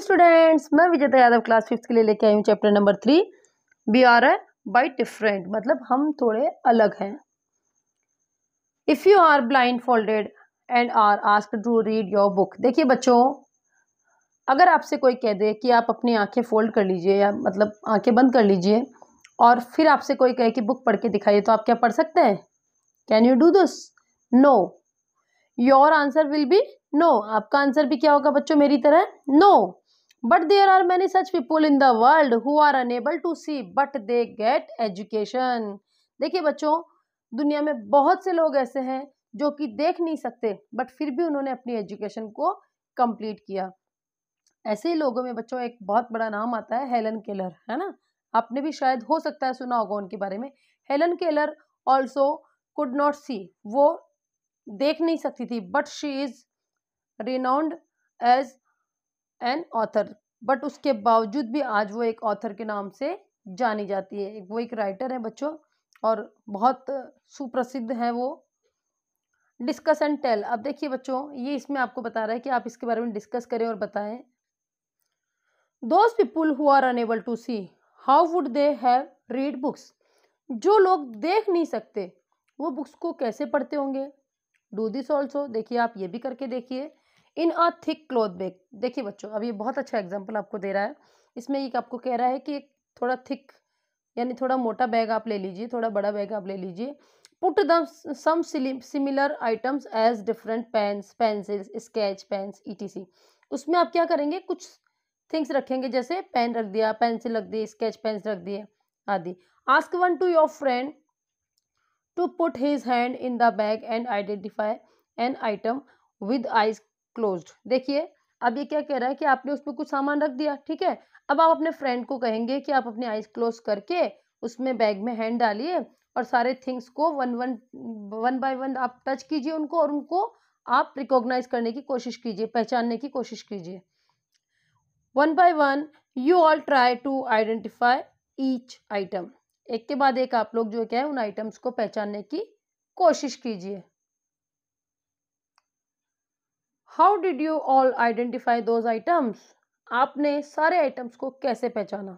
Students मैं विजेता Yadav class fifth के लिए लेके आई हूँ chapter number three we are a by different मतलब हम थोड़े अलग हैं if you are blindfolded and are ask to read your book देखिए बच्चों अगर आपसे कोई कह दे कि आप अपनी आंखें फोल्ड कर लीजिए या मतलब आंखें बंद कर लीजिए और फिर आपसे कोई कहे कि बुक पढ़ के दिखाइए तो आप क्या पढ़ सकते हैं can you do this no your answer will be no आपका आंसर भी क्या होगा बच्चों मेरी तरह no no. But there are many such people in the world who are unable to see but they get education देखिए बच्चों दुनिया में बहुत से लोग ऐसे हैं जो कि देख नहीं सकते बट फिर भी उन्होंने अपनी एजुकेशन को कंप्लीट किया ऐसे ही लोगों में बच्चों एक बहुत बड़ा नाम आता है हेलन केलर है ना आपने भी शायद हो सकता है सुना होगा उनके बारे में Helen Keller also could not see वो देख नहीं सकती थी but she is renowned as an author बट उसके बावजूद भी आज वो एक ऑथर के नाम से जानी जाती है वो एक राइटर है बच्चों और बहुत सुप्रसिद्ध हैं वो डिस्कस एंड टेल अब देखिए बच्चों ये इसमें आपको बता रहा है कि आप इसके बारे में डिस्कस करें और बताएं those people who are unable to see how would they have read books जो लोग देख नहीं सकते वो बुक्स को कैसे पढ़ते होंगे डू दिस ऑल्सो देखिए आप ये भी करके देखिए in a thick cloth bag देखिए बच्चों अब ये बहुत अच्छा एग्जाम्पल आपको दे रहा है इसमें एक आपको कह रहा है कि थोड़ा थिक यानी थोड़ा मोटा बैग आप ले लीजिए थोड़ा बड़ा बैग आप ले लीजिए put the some similar items as different pens pencils sketch pens etc उसमें आप क्या करेंगे कुछ थिंग्स रखेंगे जैसे पेन रख दिया पेंसिल रख दी स्केच पेन्स रख दिए आदि ask one to your friend to put his hand in the bag and identify an item with eyes closed देखिए अब ये क्या कह रहा है कि आपने उसमें कुछ सामान रख दिया ठीक है अब आप अपने फ्रेंड को कहेंगे कि आप अपने आईज क्लोज करके उसमें बैग में हैंड डालिए और सारे थिंग्स को one one one by one आप टच कीजिए उनको और उनको आप रिकॉग्नाइज करने की कोशिश कीजिए पहचानने की कोशिश कीजिए one by one you all try to identify each item एक के बाद एक आप लोग जो क्या है उन आइटम्स को पहचानने की कोशिश कीजिए how did you all identify those items आपने सारे आइटम्स को कैसे पहचाना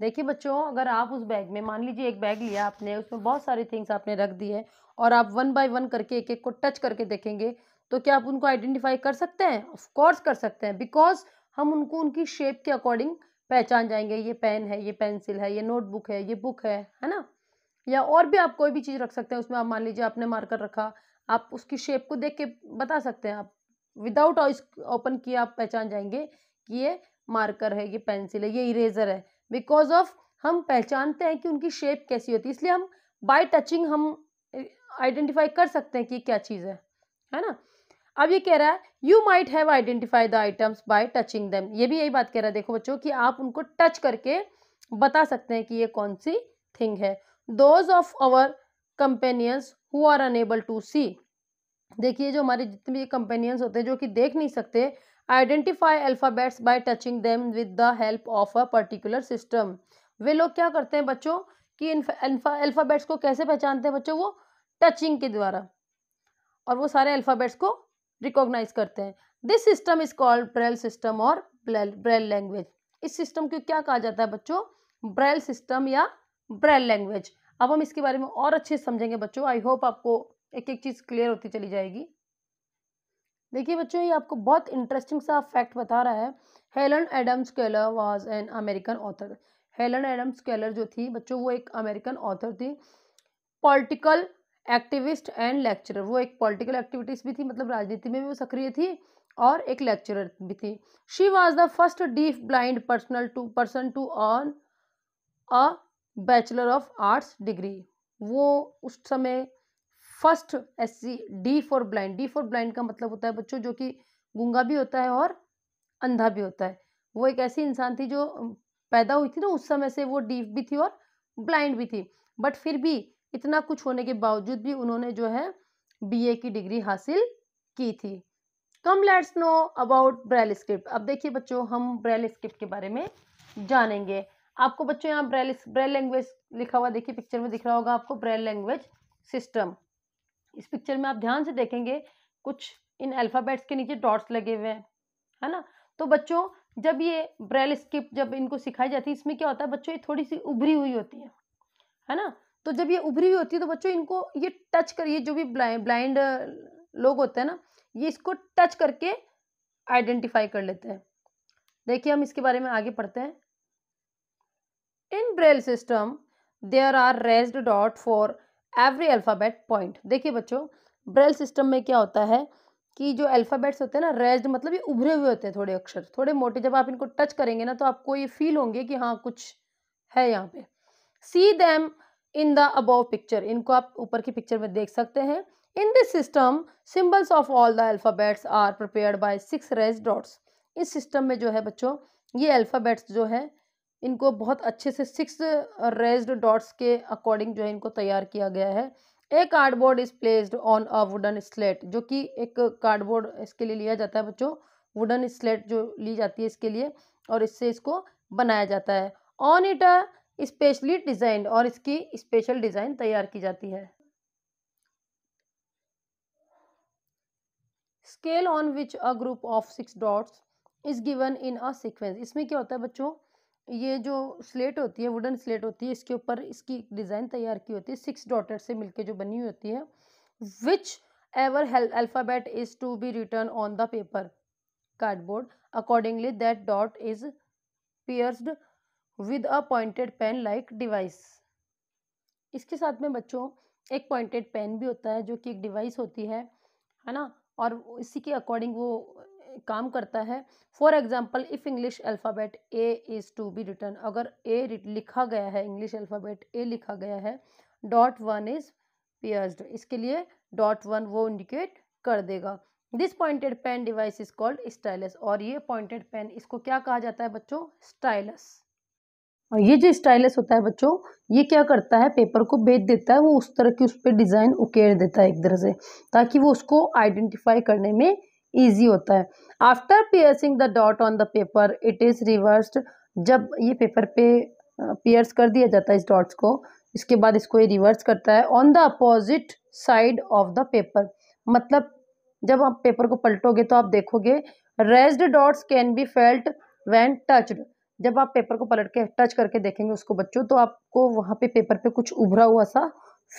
देखिए बच्चों अगर आप उस बैग में मान लीजिए एक बैग लिया आपने उसमें बहुत सारी थिंग्स आपने रख दी है और आप वन बाय वन करके एक एक को टच करके देखेंगे तो क्या आप उनको आइडेंटिफाई कर सकते हैं ऑफ कोर्स कर सकते हैं बिकॉज हम उनको उनकी शेप के अकॉर्डिंग पहचान जाएंगे ये पेन है ये पेंसिल है ये नोटबुक है ये बुक है है ना या और भी आप कोई भी चीज़ रख सकते हैं उसमें आप मान लीजिए आपने मार्कर रखा आप उसकी शेप को देख के बता सकते हैं आप विदाउट ओपन किए आप पहचान जाएंगे कि ये मार्कर है ये पेंसिल है ये इरेजर है बिकॉज ऑफ हम पहचानते हैं कि उनकी शेप कैसी होती है इसलिए हम बाय टचिंग हम आइडेंटिफाई कर सकते हैं कि क्या चीज़ है है ना अब ये कह रहा है you might have identify the items by touching them ये भी यही बात कह रहा है देखो बच्चों कि आप उनको टच करके बता सकते हैं कि ये कौन सी थिंग है those of our companions who are unable to see देखिए जो हमारे जितने भी कंपेनियंस होते हैं जो कि देख नहीं सकते identify alphabets by touching them with the help of a particular system वे लोग क्या करते हैं बच्चों कि अल्फ़ाबेट्स को कैसे पहचानते हैं बच्चों वो टचिंग के द्वारा और वो सारे अल्फ़ाबेट्स को रिकॉग्नाइज करते हैं this system is called Braille system और ब्रेल लैंग्वेज इस सिस्टम को क्या कहा जाता है बच्चों ब्रेल सिस्टम या ब्रेल लैंग्वेज अब हम इसके बारे में और अच्छे समझेंगे बच्चों आई होप आपको एक एक चीज़ क्लियर होती चली जाएगी देखिए बच्चों ये आपको बहुत इंटरेस्टिंग सा फैक्ट बता रहा है Helen Adams Keller was an American author Helen Adams Keller जो थी बच्चों वो एक अमेरिकन ऑथर थी पॉलिटिकल एक्टिविस्ट एंड लेक्चरर वो एक पॉलिटिकल एक्टिविटीज भी थी मतलब राजनीति में भी वो सक्रिय थी और एक लेक्चरर भी थी she was the first deaf blind personal to person to earn a bachelor of arts degree वो उस समय first S C D for blind D for blind का मतलब होता है बच्चों जो कि गूंगा भी होता है और अंधा भी होता है वो एक ऐसी इंसान थी जो पैदा हुई थी ना उस समय से वो डीफ भी थी और ब्लाइंड भी थी बट फिर भी इतना कुछ होने के बावजूद भी उन्होंने जो है बीए की डिग्री हासिल की थी come let's know about Braille script अब देखिए बच्चों हम ब्रेल स्क्रिप्ट के बारे में जानेंगे आपको बच्चों यहाँ ब्रेल ब्रेल लैंग्वेज लिखा हुआ देखिए पिक्चर में दिख रहा होगा आपको ब्रेल लैंग्वेज सिस्टम इस पिक्चर में आप ध्यान से देखेंगे कुछ इन अल्फ़ाबेट्स के नीचे डॉट्स लगे हुए हैं है ना तो बच्चों जब ये ब्रेल स्किप जब इनको सिखाई जाती है इसमें क्या होता है बच्चों ये थोड़ी सी उभरी हुई होती है है ना तो जब ये उभरी हुई होती है तो बच्चों इनको ये टच करिए जो भी ब्लाइंड लोग होते हैं ना ये इसको टच करके आइडेंटिफाई कर लेते हैं देखिए हम इसके बारे में आगे पढ़ते हैं in Braille system there are raised dot for every alphabet point देखिए बच्चों ब्रेल सिस्टम में क्या होता है कि जो अल्फ़ाबेट्स होते हैं ना रेज मतलब ये उभरे हुए होते हैं थोड़े अक्षर थोड़े मोटे जब आप इनको टच करेंगे ना तो आपको ये फील होंगे कि हाँ कुछ है यहाँ पे see them in the above picture इनको आप ऊपर की पिक्चर में देख सकते हैं in this system symbols of all the alphabets are prepare by six raise dots इस सिस्टम में जो है बच्चों ये अल्फ़ाबेट्स जो है इनको बहुत अच्छे से सिक्स रेज डॉट्स के अकॉर्डिंग जो है इनको तैयार किया गया है a cardboard is placed on a wooden slate जो कि एक कार्डबोर्ड इसके लिए लिया जाता है बच्चों वुडन स्लेट जो ली जाती है इसके लिए और इससे इसको बनाया जाता है on it a specially design और इसकी स्पेशल डिजाइन तैयार की जाती है scale on which a group of six dots is given in a sequence इसमें क्या होता है बच्चों ये जो स्लेट होती है वुडन स्लेट होती है इसके ऊपर इसकी डिज़ाइन तैयार की होती है सिक्स डॉटर से मिलके जो बनी हुई होती है which ever alphabet is to be written on the paper cardboard accordingly that dot is pierced with a pointed pen like device इसके साथ में बच्चों एक पॉइंटेड पेन भी होता है जो कि एक डिवाइस होती है है ना और इसी के अकॉर्डिंग वो काम करता है for example if English alphabet A is to be written अगर ए लिखा गया है इंग्लिश अल्फ़ाबेट ए लिखा गया है डॉट वन इज़ पियर्स्ड इसके लिए डॉट वन वो इंडिकेट कर देगा this pointed pen device is called stylus और ये पॉइंटेड पेन इसको क्या कहा जाता है बच्चों स्टाइलस और ये जो स्टाइलस होता है बच्चों ये क्या करता है पेपर को बेच देता है वो उस तरह की उस पर डिज़ाइन उकेर देता है एक तरह से ताकि वो उसको आइडेंटिफाई करने में ईजी होता है after piercing the dot on the paper it is reversed जब ये पेपर पे पियर्स कर दिया जाता है इस डॉट्स को इसके बाद इसको ये रिवर्स करता है on the opposite side of the paper मतलब जब आप पेपर को पलटोगे तो आप देखोगे raised dots can be felt when touched जब आप पेपर को पलट के टच करके देखेंगे उसको बच्चों तो आपको वहाँ पे पेपर पे कुछ उभरा हुआ सा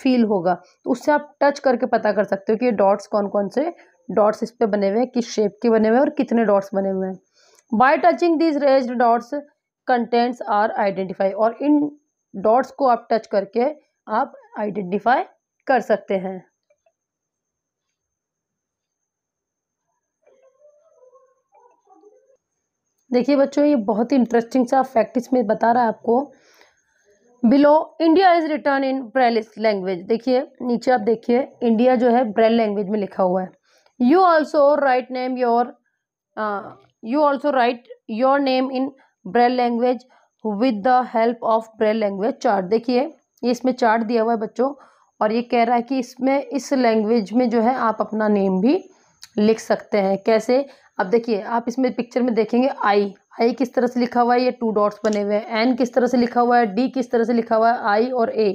फील होगा तो उससे आप टच करके पता कर सकते हो कि ये डॉट्स कौन कौन से डॉट्स इस पे बने हुए हैं किस शेप के बने हुए हैं और कितने डॉट्स बने हुए हैं by touching these raise dots contents are identify और इन डॉट्स को आप टच करके आप आइडेंटिफाई कर सकते हैं देखिए बच्चों ये बहुत ही इंटरेस्टिंग सा फैक्ट इसमें बता रहा है आपको below India is written in Braille language देखिए नीचे आप देखिए इंडिया जो है ब्रेल लैंग्वेज में लिखा हुआ है you also write name your uh, you also write your name in Braille language with the help of Braille language chart देखिए ये इसमें चार्ट दिया हुआ है बच्चों और ये कह रहा है कि इसमें इस लैंग्वेज में जो है आप अपना नेम भी लिख सकते हैं कैसे अब देखिए आप इसमें पिक्चर में देखेंगे आई आई किस तरह से लिखा हुआ है ये टू डॉट्स बने हुए हैं एन किस तरह से लिखा हुआ है डी किस तरह से लिखा हुआ है आई और ए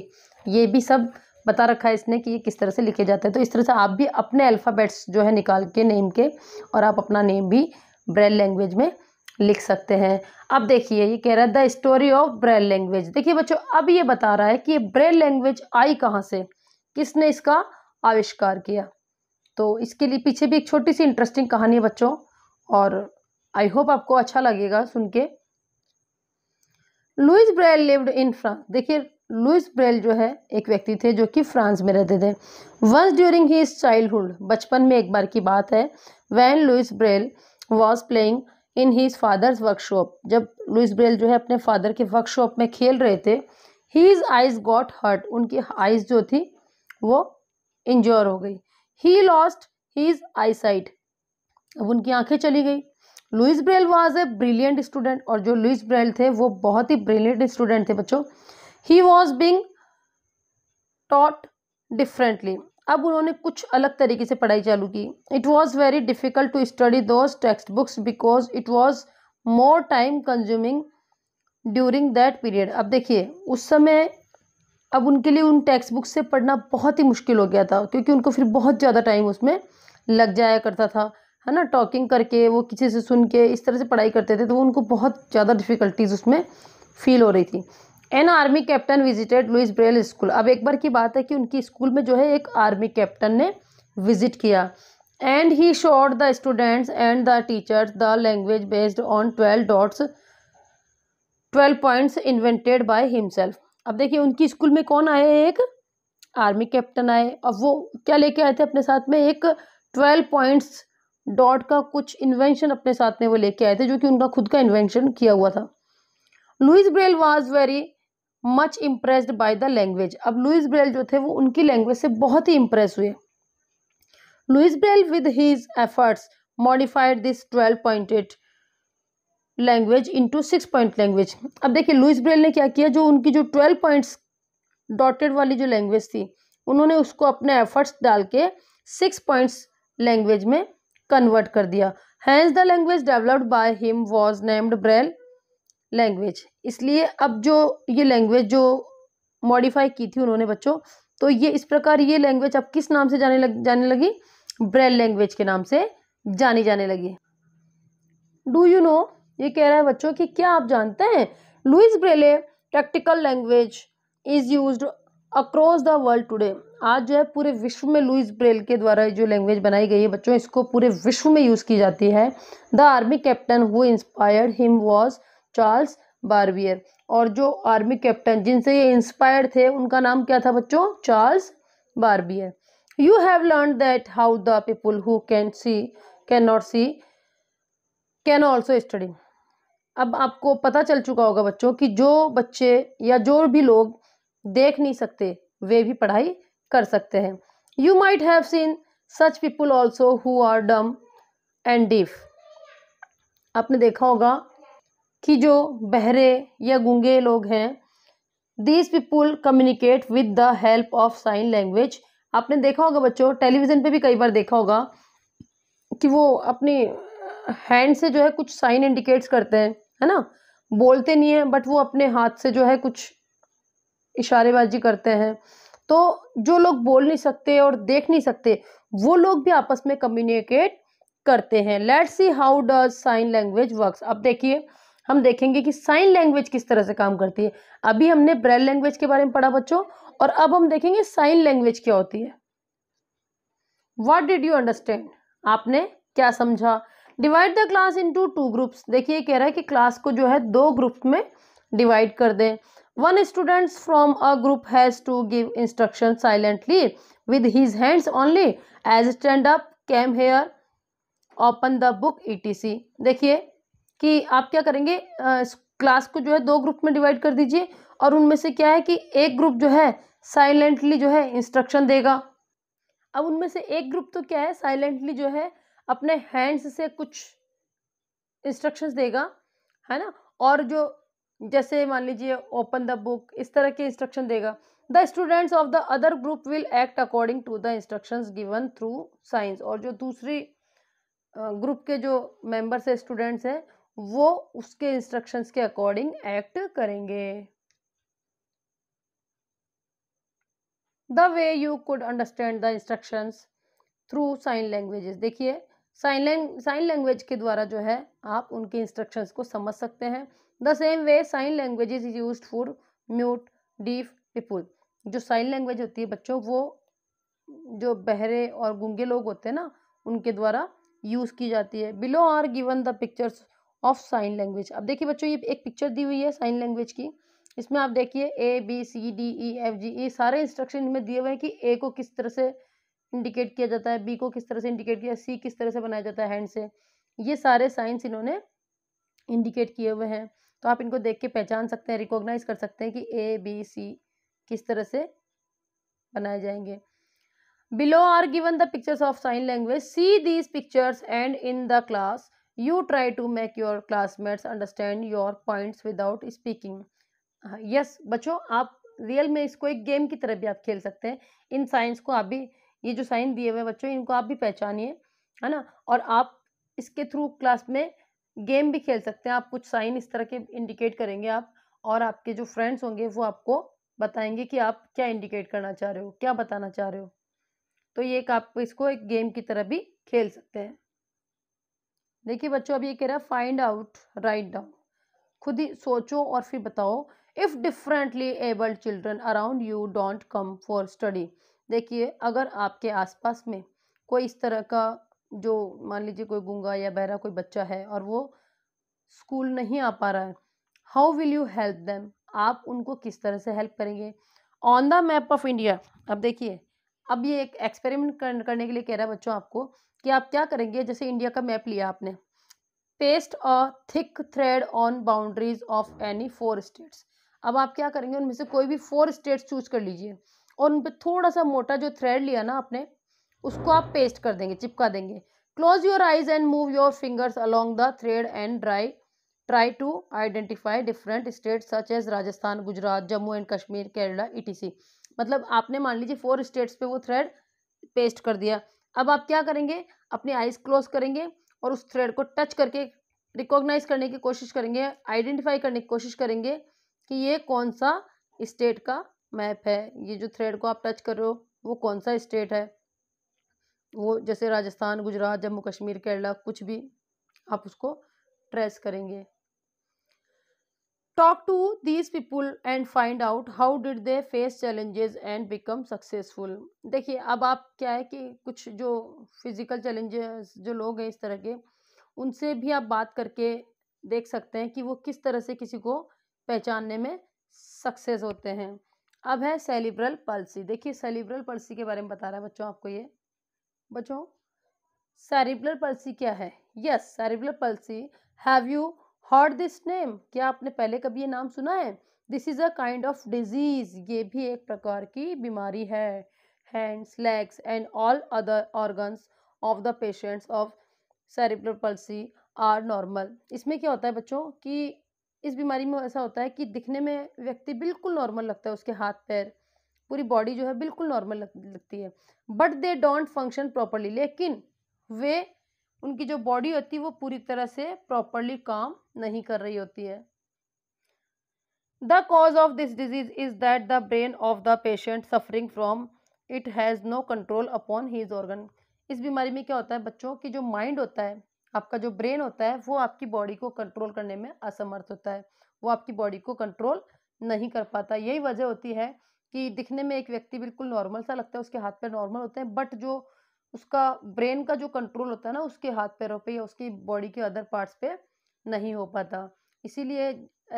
ये भी सब बता रखा है इसने कि ये किस तरह से लिखे जाते हैं तो इस तरह से आप भी अपने अल्फ़ाबेट्स जो है निकाल के नेम के और आप अपना नेम भी ब्रेल लैंग्वेज में लिख सकते हैं अब देखिए ये कह रहा है the story of Braille language देखिए बच्चों अब ये बता रहा है कि ये ब्रेल लैंग्वेज आई कहाँ से किसने इसका आविष्कार किया तो इसके लिए पीछे भी एक छोटी सी इंटरेस्टिंग कहानी है बच्चों और आई होप आपको अच्छा लगेगा सुन के Louis Braille lived in France देखिए लुइस ब्रेल जो है एक व्यक्ति थे जो कि फ्रांस में रहते थे वंस ड्यूरिंग हीज चाइल्डहुड बचपन में एक बार की बात है when Louis Braille was playing in his father's workshop जब लुइस ब्रेल जो है अपने फादर के वर्कशॉप में खेल रहे थे हीज़ आइज गॉट हर्ट उनकी आइज जो थी वो इंजोर हो गई he lost his eye sight अब उनकी आंखें चली गई Louis Braille was a brilliant student और जो लुइस ब्रेल थे वो बहुत ही ब्रिलियंट स्टूडेंट थे बच्चों he was being taught differently अब उन्होंने कुछ अलग तरीके से पढ़ाई चालू की it was very difficult to study those text books because it was more time consuming during that period अब देखिए उस समय अब उनके लिए उन टेक्स्ट बुक्स से पढ़ना बहुत ही मुश्किल हो गया था क्योंकि उनको फिर बहुत ज़्यादा टाइम उसमें लग जाया करता था है ना टॉकिंग करके वो किसी से सुन के इस तरह से पढ़ाई करते थे तो उनको बहुत ज़्यादा डिफ़िकल्टीज़ उसमें फील हो रही थी an army captain visited Louis Braille school अब एक बार की बात है कि उनकी स्कूल में जो है एक आर्मी कैप्टन ने विजिट किया and he showed the students and the teachers the language based on twelve dots twelve points invented by himself अब देखिए उनकी स्कूल में कौन आए हैं एक आर्मी कैप्टन आए अब वो क्या लेके आए थे अपने साथ में एक ट्वेल्व पॉइंट्स डॉट का कुछ इन्वेंशन अपने साथ में वो लेके आए थे जो कि उनका खुद का इन्वेंशन किया हुआ था Louis Braille was very much impressed by the language अब लुइस ब्रेल जो थे वो उनकी लैंग्वेज से बहुत ही इम्प्रेस हुए Louis Braille with his efforts modified this twelve pointed language into six point language अब देखिए लुइस ब्रेल ने क्या किया जो उनकी जो ट्वेल्व पॉइंट्स डॉटेड वाली जो लैंग्वेज थी उन्होंने उसको अपने एफर्ट्स डाल के सिक्स पॉइंट्स लैंग्वेज में कन्वर्ट कर दिया hence the language developed by him was named Braille language इसलिए अब जो ये लैंग्वेज जो मॉडिफाई की थी उन्होंने बच्चों तो ये इस प्रकार ये लैंग्वेज अब किस नाम से जाने लग जाने लगी ब्रेल लैंग्वेज के नाम से जानी जाने लगी डू यू नो ये कह रहा है बच्चों कि क्या आप जानते हैं Louis Braille practical language is use across the world today आज जो है पूरे विश्व में लुइस ब्रेल के द्वारा जो लैंग्वेज बनाई गई है बच्चों इसको पूरे विश्व में यूज़ की जाती है the army captain who inspired him was Charles Barbier और जो आर्मी कैप्टन जिनसे ये इंस्पायर्ड थे उनका नाम क्या था बच्चों Charles Barbier you have learn that how the people who can see can not see can also study अब आपको पता चल चुका होगा बच्चों कि जो बच्चे या जो भी लोग देख नहीं सकते वे भी पढ़ाई कर सकते हैं you might have seen such people also who are dumb and deaf आपने देखा होगा कि जो बहरे या गूंगे लोग हैं these people communicate with the help of sign language आपने देखा होगा बच्चों टेलीविज़न पे भी कई बार देखा होगा कि वो अपनी हैंड से जो है कुछ साइन इंडिकेट्स करते हैं है ना बोलते नहीं है बट वो अपने हाथ से जो है कुछ इशारेबाजी करते हैं तो जो लोग बोल नहीं सकते और देख नहीं सकते वो लोग भी आपस में कम्युनिकेट करते हैं let's see how does sign language works अब देखिए हम देखेंगे कि साइन लैंग्वेज किस तरह से काम करती है अभी हमने ब्रेल लैंग्वेज के बारे में पढ़ा बच्चों और अब हम देखेंगे साइन लैंग्वेज क्या होती है वट डिड यू अंडरस्टैंड आपने क्या समझा divide the class into two groups देखिए कह रहा है कि क्लास को जो है दो ग्रुप में डिवाइड कर दें one students from a group has to give instruction silently with his hands only as stand up come here open the book ई देखिए कि आप क्या करेंगे क्लास को जो है दो ग्रुप में डिवाइड कर दीजिए और उनमें से क्या है कि एक ग्रुप जो है साइलेंटली जो है इंस्ट्रक्शन देगा अब उनमें से एक ग्रुप तो क्या है साइलेंटली जो है अपने हैंड्स से कुछ इंस्ट्रक्शंस देगा है ना और जो जैसे मान लीजिए ओपन द बुक इस तरह के इंस्ट्रक्शन देगा the students of the other group will act according to the instructions given through signs और जो दूसरी ग्रुप के जो मेंबर्स है स्टूडेंट्स हैं वो उसके इंस्ट्रक्शंस के अकॉर्डिंग एक्ट करेंगे the way you could understand the instructions through sign languages देखिए साइन साइन लैंग्वेज के द्वारा जो है आप उनके इंस्ट्रक्शंस को समझ सकते हैं the same way sign language is use for mute deaf people जो साइन लैंग्वेज होती है बच्चों वो जो बहरे और गूंगे लोग होते हैं ना उनके द्वारा यूज़ की जाती है below are given the pictures of sign language अब देखिए बच्चों ये एक पिक्चर दी हुई है साइन लैंग्वेज की इसमें आप देखिए A B C D E F G E सारे इंस्ट्रक्शन इनमें दिए हुए हैं कि ए को किस तरह से इंडिकेट किया जाता है बी को किस तरह से इंडिकेट किया सी किस तरह से बनाया जाता है हैंड से ये सारे साइंस इन्होंने इंडिकेट किए हुए हैं तो आप इनको देख के पहचान सकते हैं रिकॉग्नाइज कर सकते हैं कि ए बी सी किस तरह से बनाए जाएंगे below are given the pictures of sign language see these pictures and in the class you try to make your classmates understand your points without speaking yes बच्चों आप रियल में इसको एक गेम की तरह भी आप खेल सकते हैं इन साइंस को आप भी ये जो साइन दिए हुए बच्चों इनको आप भी पहचानिए है ना और आप इसके थ्रू क्लास में गेम भी खेल सकते हैं आप कुछ साइन इस तरह के इंडिकेट करेंगे आप और आपके जो फ्रेंड्स होंगे वो आपको बताएंगे कि आप क्या इंडिकेट करना चाह रहे हो क्या बताना चाह रहे हो तो ये एक आप इसको एक गेम की तरह भी खेल सकते हैं देखिए बच्चों अब ये कह रहा है फाइंड आउट राइट डाउन खुद ही सोचो और फिर बताओ if differently abled children around you don't come for study देखिए अगर आपके आसपास में कोई इस तरह का जो मान लीजिए कोई गूंगा या बहरा कोई बच्चा है और वो स्कूल नहीं आ पा रहा है how will you help them आप उनको किस तरह से हेल्प करेंगे on the map of India अब देखिए अब ये एक एक्सपेरिमेंट करने के लिए कह रहा है बच्चों आपको कि आप क्या करेंगे जैसे इंडिया का मैप लिया आपने paste a thick thread on boundaries of any four states अब आप क्या करेंगे उनमें से कोई भी फोर स्टेट्स चूज कर लीजिए और उन पर थोड़ा सा मोटा जो थ्रेड लिया ना आपने उसको आप पेस्ट कर देंगे चिपका देंगे close your eyes and move your fingers along the thread and dry try to identify different state such as Rajasthan Gujarat Jammu and Kashmir Kerala etc मतलब आपने मान लीजिए फोर स्टेट्स पे वो थ्रेड पेस्ट कर दिया अब आप क्या करेंगे अपनी आइज़ क्लोज करेंगे और उस थ्रेड को टच करके रिकॉग्नाइज करने की कोशिश करेंगे आइडेंटिफाई करने की कोशिश करेंगे कि ये कौन सा स्टेट का मैप है ये जो थ्रेड को आप टच कर रहे हो वो कौन सा स्टेट है वो जैसे राजस्थान गुजरात जम्मू कश्मीर केरला कुछ भी आप उसको ट्रेस करेंगे talk to these people and find out how did they face challenges and become successful देखिए अब आप क्या है कि कुछ जो फिज़िकल challenges जो लोग हैं इस तरह के उनसे भी आप बात करके देख सकते हैं कि वो किस तरह से किसी को पहचानने में सक्सेस होते हैं अब है सेलिब्रल पल्सी देखिए सेलिब्रल पल्सी के बारे में बता रहा है बच्चों आपको ये बच्चों सेलिब्रल पल्सी क्या है yes cerebral palsy have you heard this name क्या आपने पहले कभी ये नाम सुना है this is a kind of disease ये भी एक प्रकार की बीमारी है hands legs and all other organs of the patients of cerebral palsy are normal इसमें क्या होता है बच्चों कि इस बीमारी में ऐसा होता है कि दिखने में व्यक्ति बिल्कुल नॉर्मल लगता है उसके हाथ पैर पूरी बॉडी जो है बिल्कुल नॉर्मल लगती है but they don't function properly लेकिन वे उनकी जो बॉडी होती है वो पूरी तरह से प्रॉपरली काम नहीं कर रही होती है the cause of this disease is that the brain of the patient suffering from it has no control upon his organ इस बीमारी में क्या होता है बच्चों की जो माइंड होता है आपका जो ब्रेन होता है वो आपकी बॉडी को कंट्रोल करने में असमर्थ होता है वो आपकी बॉडी को कंट्रोल नहीं कर पाता यही वजह होती है कि दिखने में एक व्यक्ति बिल्कुल नॉर्मल सा लगता है उसके हाथ पैर नॉर्मल होते हैं बट जो उसका ब्रेन का जो कंट्रोल होता है ना उसके हाथ पैरों पे या उसकी बॉडी के अदर पार्ट्स पे नहीं हो पाता इसीलिए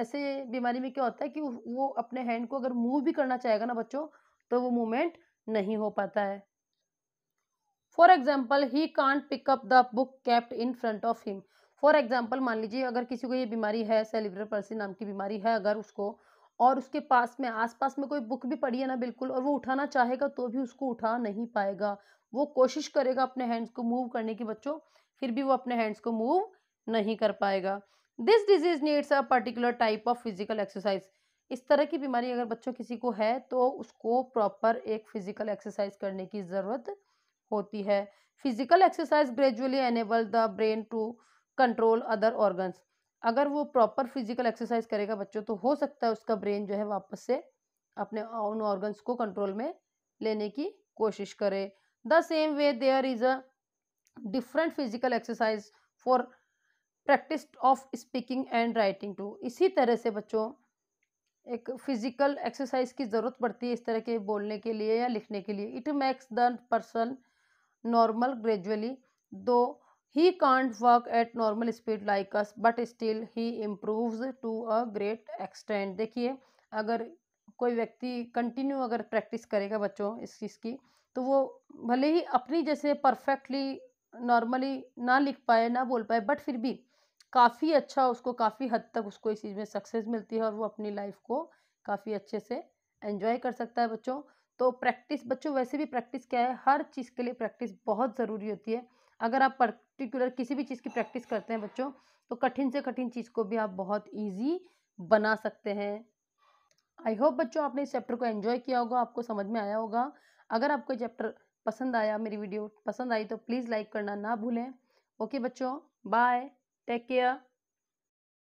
ऐसे बीमारी में क्या होता है कि वो अपने हैंड को अगर मूव भी करना चाहेगा ना बच्चों तो वो मूवमेंट नहीं हो पाता है for example he can't pick up the book kept in front of him for example मान लीजिए अगर किसी को ये बीमारी है सेलिब्रल पर्सी नाम की बीमारी है अगर उसको और उसके पास में आसपास में कोई बुक भी पड़ी है ना बिल्कुल और वो उठाना चाहेगा तो भी उसको उठा नहीं पाएगा वो कोशिश करेगा अपने हैंड्स को मूव करने की बच्चों फिर भी वो अपने हैंड्स को मूव नहीं कर पाएगा this disease needs a particular type of physical exercise इस तरह की बीमारी अगर बच्चों किसी को है तो उसको प्रॉपर एक फिजिकल एक्सरसाइज करने की ज़रूरत होती है physical exercise gradually enable the brain to control other organs अगर वो प्रॉपर फिजिकल एक्सरसाइज करेगा बच्चों तो हो सकता है उसका ब्रेन जो है वापस से अपने उन ऑर्गन्स को कंट्रोल में लेने की कोशिश करे the same way there is a different physical exercise for practice of speaking and writing too इसी तरह से बच्चों एक फिजिकल एक्सरसाइज की ज़रूरत पड़ती है इस तरह के बोलने के लिए या लिखने के लिए it makes the person normal gradually though he can't work at normal speed like us but still he improves to a great extend देखिए अगर कोई व्यक्ति कंटिन्यू अगर प्रैक्टिस करेगा बच्चों इस चीज़ की तो वो भले ही अपनी जैसे परफेक्टली नॉर्मली ना लिख पाए ना बोल पाए बट फिर भी काफ़ी अच्छा उसको काफ़ी हद तक उसको इस चीज़ में सक्सेस मिलती है और वो अपनी लाइफ को काफ़ी अच्छे से एंजॉय कर सकता है बच्चों तो प्रैक्टिस बच्चों वैसे भी प्रैक्टिस क्या है हर चीज़ के लिए प्रैक्टिस बहुत ज़रूरी होती है अगर आप पर्टिकुलर किसी भी चीज़ की प्रैक्टिस करते हैं बच्चों तो कठिन से कठिन चीज़ को भी आप बहुत ईजी बना सकते हैं आई होप बच्चों आपने इस चैप्टर को एन्जॉय किया होगा आपको समझ में आया होगा अगर आपको चैप्टर पसंद आया मेरी वीडियो पसंद आई तो प्लीज़ लाइक करना ना भूलें ओके बच्चों बाय टेक केयर